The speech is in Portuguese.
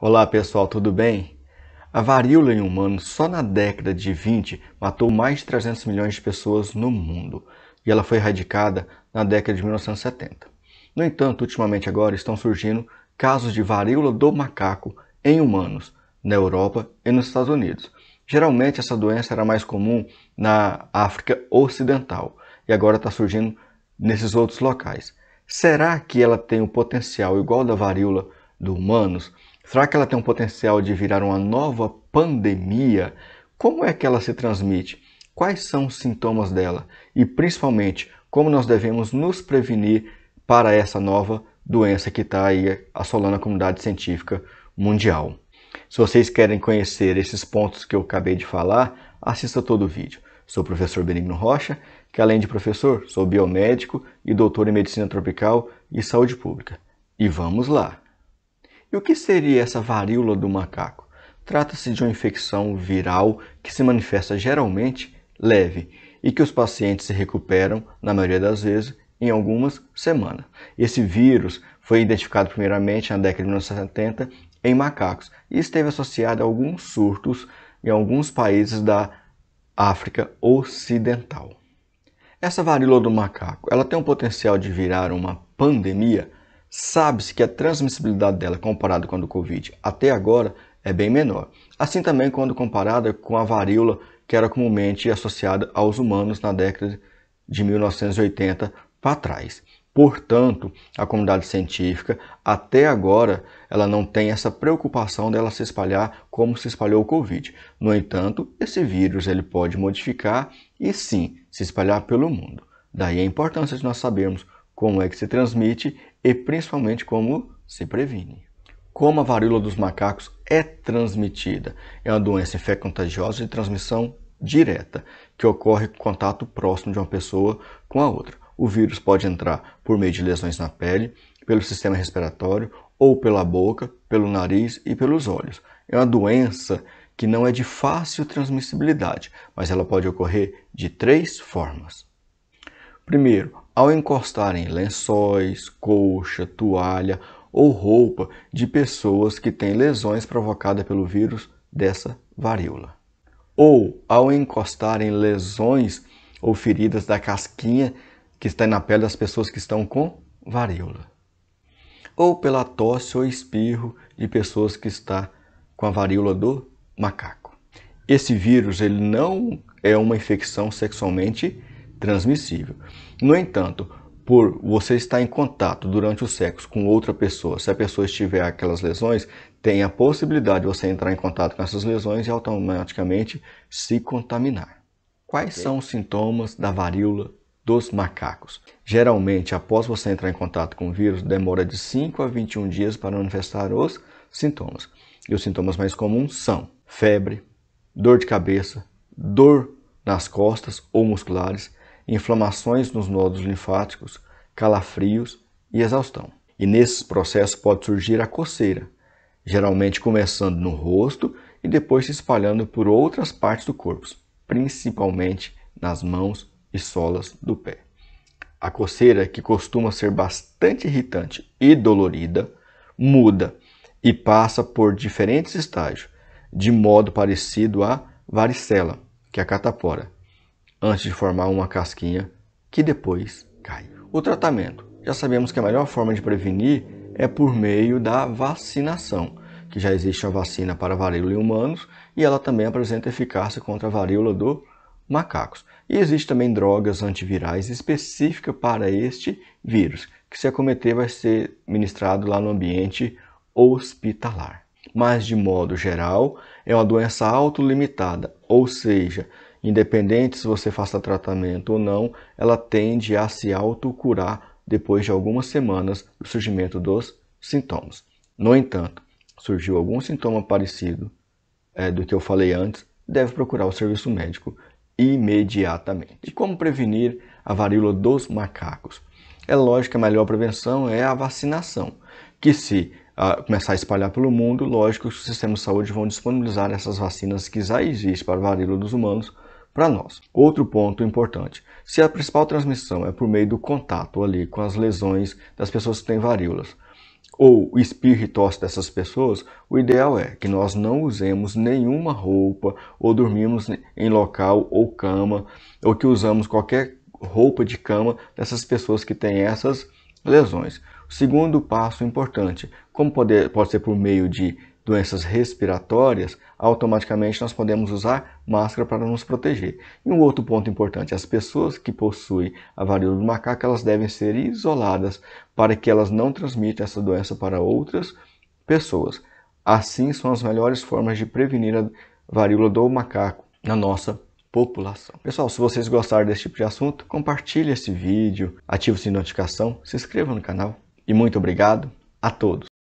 Olá pessoal, tudo bem? A varíola em humanos só na década de 20 matou mais de 300 milhões de pessoas no mundo e ela foi erradicada na década de 1970. No entanto, ultimamente agora estão surgindo casos de varíola do macaco em humanos na Europa e nos Estados Unidos. Geralmente essa doença era mais comum na África Ocidental e agora está surgindo nesses outros locais. Será que ela tem o um potencial igual da varíola do humanos? Será que ela tem um potencial de virar uma nova pandemia? Como é que ela se transmite? Quais são os sintomas dela? E principalmente, como nós devemos nos prevenir para essa nova doença que está aí assolando a comunidade científica mundial? Se vocês querem conhecer esses pontos que eu acabei de falar, assista todo o vídeo. Sou o professor Benigno Rocha, que além de professor, sou biomédico e doutor em medicina tropical e saúde pública. E vamos lá! E o que seria essa varíola do macaco? Trata-se de uma infecção viral que se manifesta geralmente leve e que os pacientes se recuperam, na maioria das vezes, em algumas semanas. Esse vírus foi identificado primeiramente na década de 1970 em macacos e esteve associado a alguns surtos em alguns países da África Ocidental. Essa varíola do macaco, ela tem o potencial de virar uma pandemia? sabe-se que a transmissibilidade dela comparada com a do Covid até agora é bem menor. Assim também quando comparada com a varíola que era comumente associada aos humanos na década de 1980 para trás. Portanto, a comunidade científica até agora ela não tem essa preocupação dela se espalhar como se espalhou o COVID. No entanto, esse vírus ele pode modificar e sim se espalhar pelo mundo. Daí a importância de nós sabermos como é que se transmite e principalmente como se previne. Como a varíola dos macacos é transmitida? É uma doença infecto-contagiosa de transmissão direta, que ocorre com contato próximo de uma pessoa com a outra. O vírus pode entrar por meio de lesões na pele, pelo sistema respiratório ou pela boca, pelo nariz e pelos olhos. É uma doença que não é de fácil transmissibilidade, mas ela pode ocorrer de três formas. Primeiro, ao encostarem lençóis, colcha, toalha ou roupa de pessoas que têm lesões provocadas pelo vírus dessa varíola. Ou ao encostarem lesões ou feridas da casquinha que está na pele das pessoas que estão com varíola. Ou pela tosse ou espirro de pessoas que estão com a varíola do macaco. Esse vírus ele não é uma infecção sexualmente transmissível. No entanto, por você estar em contato durante o sexo com outra pessoa, se a pessoa estiver aquelas lesões, tem a possibilidade de você entrar em contato com essas lesões e automaticamente se contaminar. Quais okay. são os sintomas da varíola dos macacos? Geralmente, após você entrar em contato com o vírus, demora de 5 a 21 dias para manifestar os sintomas. E os sintomas mais comuns são febre, dor de cabeça, dor nas costas ou musculares, inflamações nos nodos linfáticos, calafrios e exaustão. E nesses processos pode surgir a coceira, geralmente começando no rosto e depois se espalhando por outras partes do corpo, principalmente nas mãos e solas do pé. A coceira, que costuma ser bastante irritante e dolorida, muda e passa por diferentes estágios, de modo parecido à varicela, que é a catapora, antes de formar uma casquinha que depois cai. O tratamento. Já sabemos que a melhor forma de prevenir é por meio da vacinação, que já existe uma vacina para varíola em humanos e ela também apresenta eficácia contra a varíola do macacos. E existem também drogas antivirais específicas para este vírus, que se acometer vai ser ministrado lá no ambiente hospitalar. Mas de modo geral, é uma doença autolimitada, ou seja, Independente se você faça tratamento ou não, ela tende a se autocurar depois de algumas semanas do surgimento dos sintomas. No entanto, surgiu algum sintoma parecido é, do que eu falei antes, deve procurar o serviço médico imediatamente. E como prevenir a varíola dos macacos? É lógico que a melhor prevenção é a vacinação, que se ah, começar a espalhar pelo mundo, lógico que os sistemas de saúde vão disponibilizar essas vacinas que já existem para a varíola dos humanos para nós. Outro ponto importante: se a principal transmissão é por meio do contato ali com as lesões das pessoas que têm varíolas ou o tosse dessas pessoas, o ideal é que nós não usemos nenhuma roupa ou dormimos em local ou cama ou que usamos qualquer roupa de cama dessas pessoas que têm essas lesões. O segundo passo importante, como pode, pode ser por meio de doenças respiratórias, automaticamente nós podemos usar máscara para nos proteger. E um outro ponto importante, as pessoas que possuem a varíola do macaco, elas devem ser isoladas para que elas não transmitam essa doença para outras pessoas. Assim são as melhores formas de prevenir a varíola do macaco na nossa população. Pessoal, se vocês gostaram desse tipo de assunto, compartilhe esse vídeo, ative o sininho de notificação, se inscreva no canal e muito obrigado a todos.